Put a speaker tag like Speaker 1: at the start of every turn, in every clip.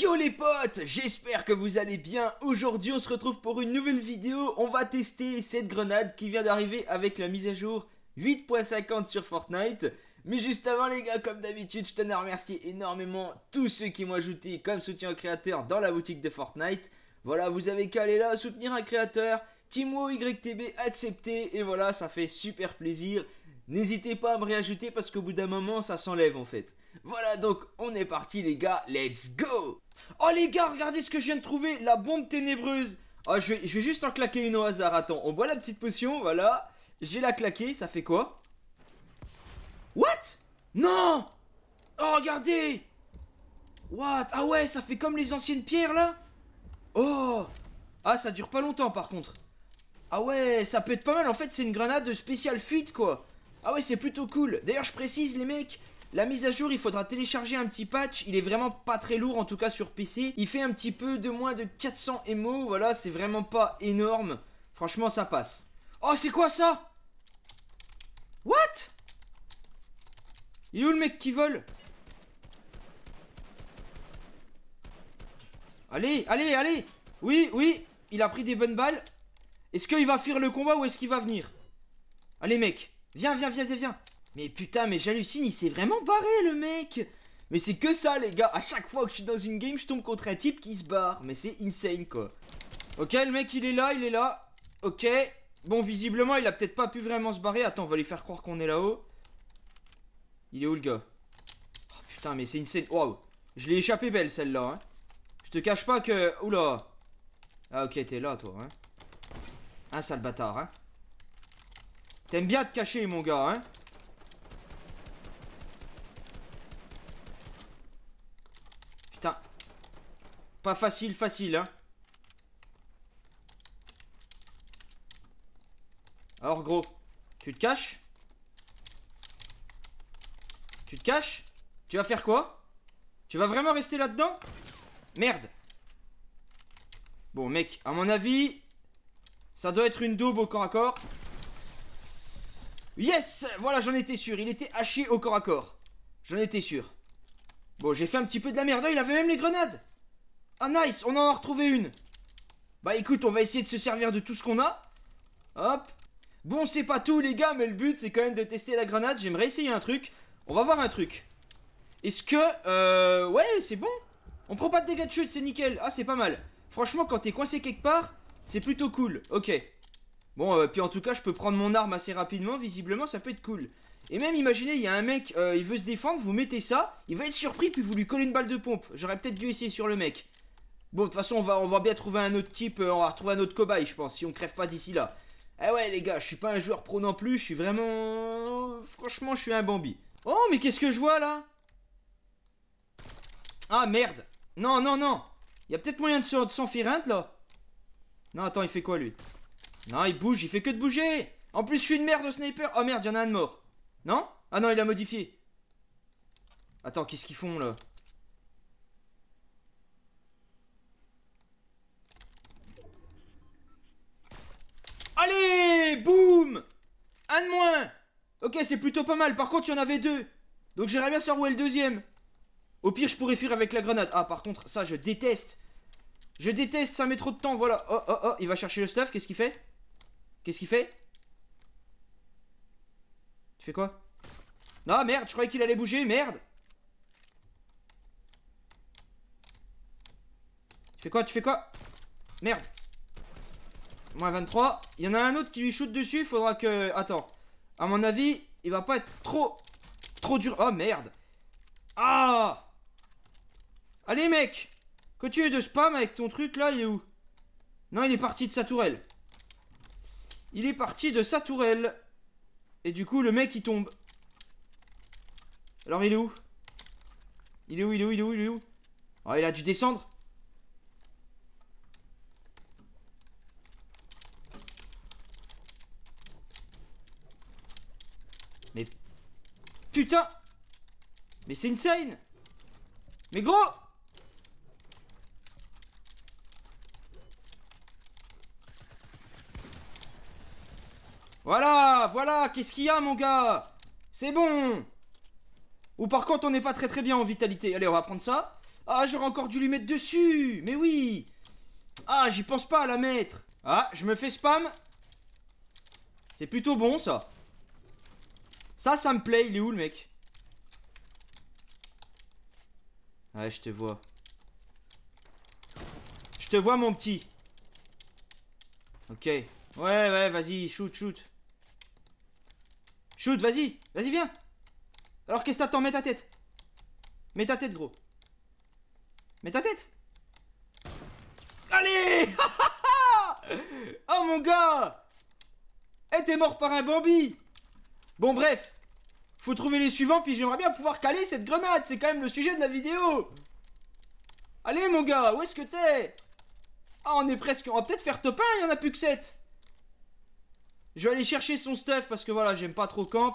Speaker 1: Yo les potes, j'espère que vous allez bien. Aujourd'hui on se retrouve pour une nouvelle vidéo. On va tester cette grenade qui vient d'arriver avec la mise à jour 8.50 sur Fortnite. Mais juste avant les gars, comme d'habitude, je tenais à remercier énormément tous ceux qui m'ont ajouté comme soutien au créateur dans la boutique de Fortnite. Voilà, vous avez qu'à aller là soutenir un créateur. Timo accepté et voilà, ça fait super plaisir. N'hésitez pas à me réajouter parce qu'au bout d'un moment, ça s'enlève en fait. Voilà donc, on est parti les gars, let's go Oh les gars, regardez ce que je viens de trouver, la bombe ténébreuse Oh, je vais, je vais juste en claquer une au hasard, attends, on boit la petite potion, voilà. J'ai la claqué, ça fait quoi What Non Oh, regardez What Ah ouais, ça fait comme les anciennes pierres, là Oh Ah, ça dure pas longtemps, par contre. Ah ouais, ça peut être pas mal, en fait, c'est une grenade spéciale fuite, quoi. Ah ouais, c'est plutôt cool. D'ailleurs, je précise, les mecs, la mise à jour, il faudra télécharger un petit patch. Il est vraiment pas très lourd, en tout cas sur PC. Il fait un petit peu de moins de 400 MO Voilà, c'est vraiment pas énorme. Franchement, ça passe. Oh, c'est quoi ça What Il est où le mec qui vole Allez, allez, allez Oui, oui, il a pris des bonnes balles. Est-ce qu'il va fuir le combat ou est-ce qu'il va venir Allez, mec Viens, viens, viens, viens, viens Mais putain, mais j'hallucine, il s'est vraiment barré, le mec Mais c'est que ça, les gars À chaque fois que je suis dans une game, je tombe contre un type qui se barre. Mais c'est insane, quoi. Ok, le mec, il est là, il est là. Ok. Bon, visiblement, il a peut-être pas pu vraiment se barrer. Attends, on va lui faire croire qu'on est là-haut. Il est où, le gars Oh, putain, mais c'est insane. Waouh Je l'ai échappé belle, celle-là, hein. Je te cache pas que... Oula Ah, ok, t'es là, toi, hein. Un ah, sale bâtard, hein. T'aimes bien te cacher, mon gars, hein Putain. Pas facile, facile, hein Alors, gros, tu te caches Tu te caches Tu vas faire quoi Tu vas vraiment rester là-dedans Merde Bon, mec, à mon avis, ça doit être une double au corps à corps. Yes Voilà, j'en étais sûr. Il était haché au corps à corps. J'en étais sûr. Bon, j'ai fait un petit peu de la merde. Oh, il avait même les grenades Ah, nice On en a retrouvé une Bah, écoute, on va essayer de se servir de tout ce qu'on a. Hop Bon, c'est pas tout, les gars, mais le but, c'est quand même de tester la grenade. J'aimerais essayer un truc. On va voir un truc. Est-ce que... Euh... Ouais, c'est bon On prend pas de dégâts de chute, c'est nickel. Ah, c'est pas mal. Franchement, quand t'es coincé quelque part, c'est plutôt cool. Ok. Bon, euh, puis en tout cas, je peux prendre mon arme assez rapidement, visiblement, ça peut être cool. Et même, imaginez, il y a un mec, euh, il veut se défendre, vous mettez ça, il va être surpris, puis vous lui collez une balle de pompe. J'aurais peut-être dû essayer sur le mec. Bon, de toute façon, on va, on va bien trouver un autre type, euh, on va retrouver un autre cobaye, je pense, si on crève pas d'ici là. Eh ouais, les gars, je suis pas un joueur pro non plus, je suis vraiment... Franchement, je suis un Bambi. Oh, mais qu'est-ce que je vois, là Ah, merde Non, non, non Il y a peut-être moyen de un là Non, attends, il fait quoi, lui non, il bouge, il fait que de bouger En plus, je suis une merde au sniper Oh merde, il y en a un de mort Non Ah non, il a modifié Attends, qu'est-ce qu'ils font, là Allez Boum Un de moins Ok, c'est plutôt pas mal. Par contre, il y en avait deux. Donc j'irai bien savoir où est le deuxième. Au pire, je pourrais fuir avec la grenade. Ah, par contre, ça, je déteste. Je déteste, ça met trop de temps, voilà. Oh, oh, oh, il va chercher le stuff, qu'est-ce qu'il fait Qu'est-ce qu'il fait Tu fais quoi Non, merde, je croyais qu'il allait bouger, merde Tu fais quoi Tu fais quoi Merde Moins 23. Il y en a un autre qui lui shoot dessus, il faudra que... Attends. À mon avis, il va pas être trop... Trop dur... Oh, merde Ah Allez, mec Continue de spam avec ton truc, là, il est où Non, il est parti de sa tourelle. Il est parti de sa tourelle. Et du coup, le mec, il tombe. Alors, il est où Il est où Il est où Il est où Il Oh, il a dû descendre. Mais... Putain Mais c'est insane Mais gros Voilà, voilà, qu'est-ce qu'il y a, mon gars C'est bon Ou par contre, on n'est pas très très bien en vitalité. Allez, on va prendre ça. Ah, j'aurais encore dû lui mettre dessus Mais oui Ah, j'y pense pas à la mettre Ah, je me fais spam C'est plutôt bon, ça. Ça, ça me plaît. Il est où, le mec Ouais, je te vois. Je te vois, mon petit. Ok. Ouais, ouais, vas-y, shoot, shoot. Shoot, vas-y. Vas-y, viens. Alors, qu'est-ce que t'attends Mets ta tête. Mets ta tête, gros. Mets ta tête. Allez Oh, mon gars Eh, mort par un Bambi Bon, bref. Faut trouver les suivants, puis j'aimerais bien pouvoir caler cette grenade. C'est quand même le sujet de la vidéo. Allez, mon gars, où est-ce que t'es Ah, on est presque... On va peut-être faire top 1, il y en a plus que 7. Je vais aller chercher son stuff parce que voilà, j'aime pas trop camp.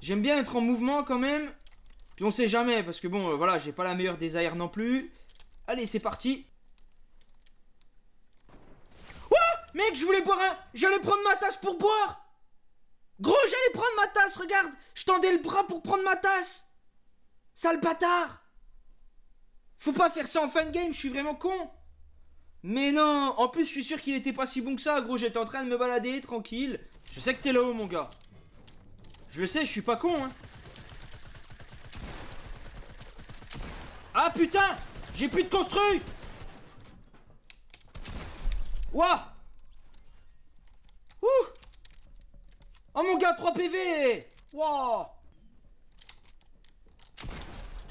Speaker 1: J'aime bien être en mouvement quand même. Puis on sait jamais parce que bon, euh, voilà, j'ai pas la meilleure des airs non plus. Allez, c'est parti. Oh Mec, je voulais boire un... J'allais prendre ma tasse pour boire Gros, j'allais prendre ma tasse, regarde Je tendais le bras pour prendre ma tasse Sale bâtard Faut pas faire ça en fin de game, je suis vraiment con mais non En plus, je suis sûr qu'il était pas si bon que ça, gros. J'étais en train de me balader, tranquille. Je sais que t'es là-haut, mon gars. Je le sais, je suis pas con, hein. Ah, putain J'ai plus de construit Ouah Ouh Oh, mon gars, 3 PV Wouah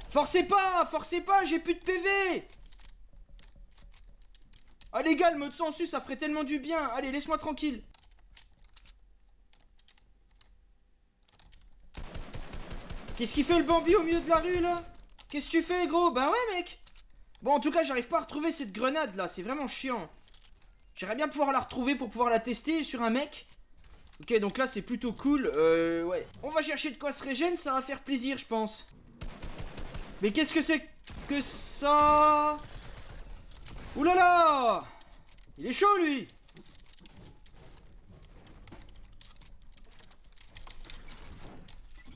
Speaker 1: Forcez pas Forcez pas, j'ai plus de PV Allez ah, gars, le mode sensu, ça ferait tellement du bien. Allez, laisse-moi tranquille. Qu'est-ce qu'il fait le Bambi au milieu de la rue là Qu'est-ce que tu fais gros Ben ouais mec Bon en tout cas j'arrive pas à retrouver cette grenade là, c'est vraiment chiant. J'aimerais bien pouvoir la retrouver pour pouvoir la tester sur un mec. Ok donc là c'est plutôt cool, euh, ouais. On va chercher de quoi se régène, ça va faire plaisir je pense. Mais qu'est-ce que c'est que ça Oulala, Il est chaud lui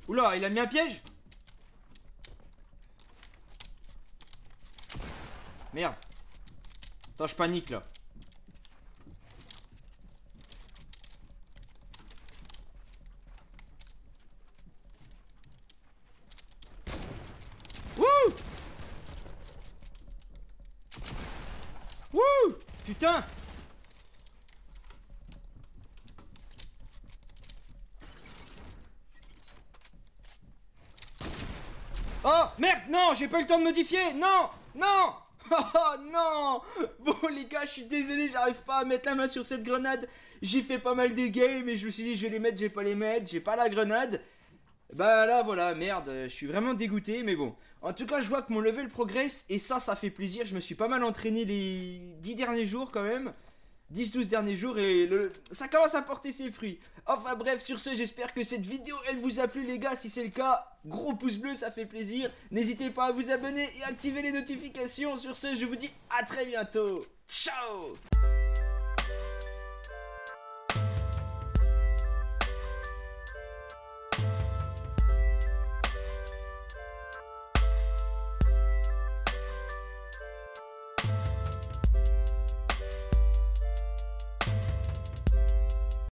Speaker 1: Oula, il a mis un piège Merde. Attends, je panique là. Putain Oh Merde Non J'ai pas eu le temps de modifier Non Non oh, oh non Bon les gars, je suis désolé, j'arrive pas à mettre la main sur cette grenade. J'ai fait pas mal de games et je me suis dit je vais les mettre, je vais pas les mettre, j'ai pas la grenade. Bah là voilà, merde, je suis vraiment dégoûté, mais bon. En tout cas, je vois que mon level progresse, et ça, ça fait plaisir. Je me suis pas mal entraîné les 10 derniers jours quand même. 10-12 derniers jours et le... ça commence à porter ses fruits. Enfin bref, sur ce, j'espère que cette vidéo, elle vous a plu les gars. Si c'est le cas, gros pouce bleu, ça fait plaisir. N'hésitez pas à vous abonner et activer les notifications. Sur ce, je vous dis à très bientôt. Ciao